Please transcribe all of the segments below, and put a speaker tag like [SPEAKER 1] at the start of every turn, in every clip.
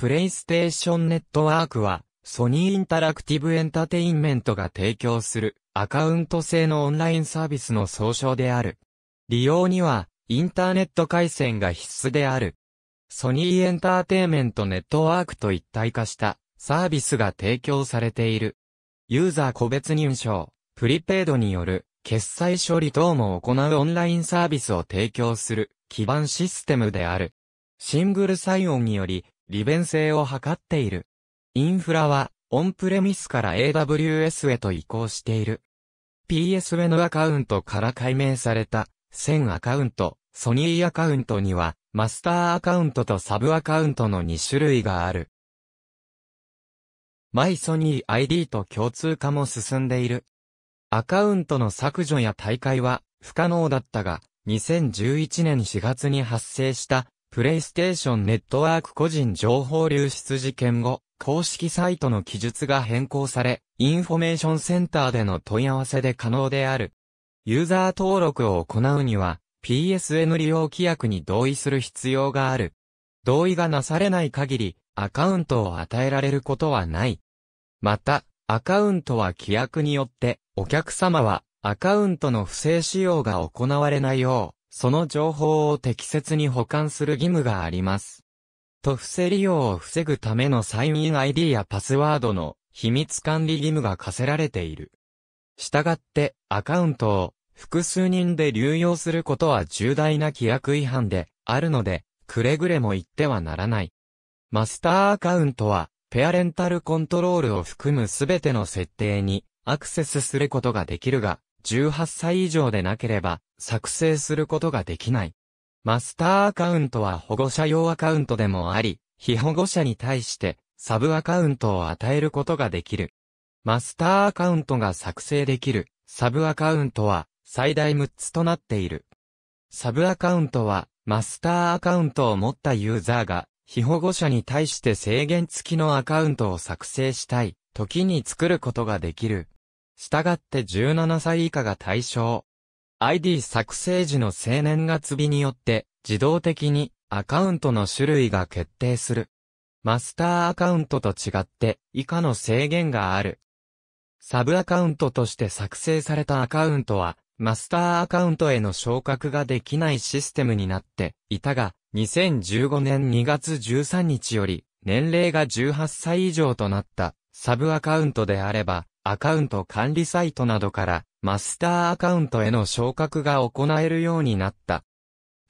[SPEAKER 1] プレイステーションネットワークは、ソニーインタラクティブエンタテインメントが提供するアカウント制のオンラインサービスの総称である。利用には、インターネット回線が必須である。ソニーエンターテイメントネットワークと一体化したサービスが提供されている。ユーザー個別認証、プリペイドによる決済処理等も行うオンラインサービスを提供する基盤システムである。シングルサイオンにより利便性を図っている。インフラは、オンプレミスから AWS へと移行している。PSN アカウントから解明された、1000アカウント、ソニーアカウントには、マスターアカウントとサブアカウントの2種類がある。マイソニー ID と共通化も進んでいる。アカウントの削除や大会は不可能だったが、2011年4月に発生したプレイステーションネットワーク個人情報流出事件後、公式サイトの記述が変更され、インフォメーションセンターでの問い合わせで可能である。ユーザー登録を行うには、PSN 利用規約に同意する必要がある。同意がなされない限り、アカウントを与えられることはない。また、アカウントは規約によって、お客様はアカウントの不正使用が行われないよう、その情報を適切に保管する義務があります。と伏せ利用を防ぐためのサインイン ID やパスワードの秘密管理義務が課せられている。したがってアカウントを複数人で流用することは重大な規約違反であるので、くれぐれも言ってはならない。マスターアカウントはペアレンタルコントロールを含むすべての設定にアクセスすることができるが、18歳以上でなければ、作成することができない。マスターアカウントは保護者用アカウントでもあり、非保護者に対して、サブアカウントを与えることができる。マスターアカウントが作成できる、サブアカウントは、最大6つとなっている。サブアカウントは、マスターアカウントを持ったユーザーが、非保護者に対して制限付きのアカウントを作成したい、時に作ることができる。したがって17歳以下が対象。ID 作成時の生年月日によって、自動的にアカウントの種類が決定する。マスターアカウントと違って以下の制限がある。サブアカウントとして作成されたアカウントは、マスターアカウントへの昇格ができないシステムになっていたが、2015年2月13日より、年齢が18歳以上となったサブアカウントであれば、アカウント管理サイトなどからマスターアカウントへの昇格が行えるようになった。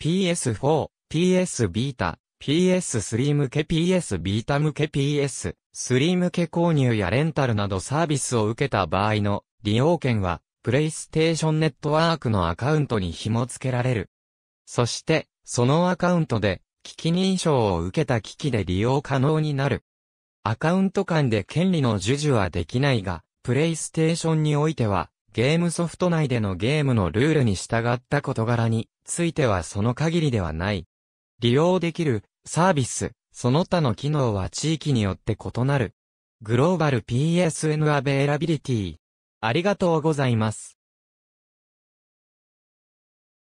[SPEAKER 1] PS4、PS ビータ、PS3 向け PS ビータ向け PS、3向け購入やレンタルなどサービスを受けた場合の利用権は、プレイステーションネットワークのアカウントに紐付けられる。そして、そのアカウントで、機器認証を受けた機器で利用可能になる。アカウント間で権利の授受はできないが、プレイステーションにおいては、ゲームソフト内でのゲームのルールに従った事柄についてはその限りではない。利用できるサービス、その他の機能は地域によって異なる。グローバル PSN アベイラビリティ。ありがとうございます。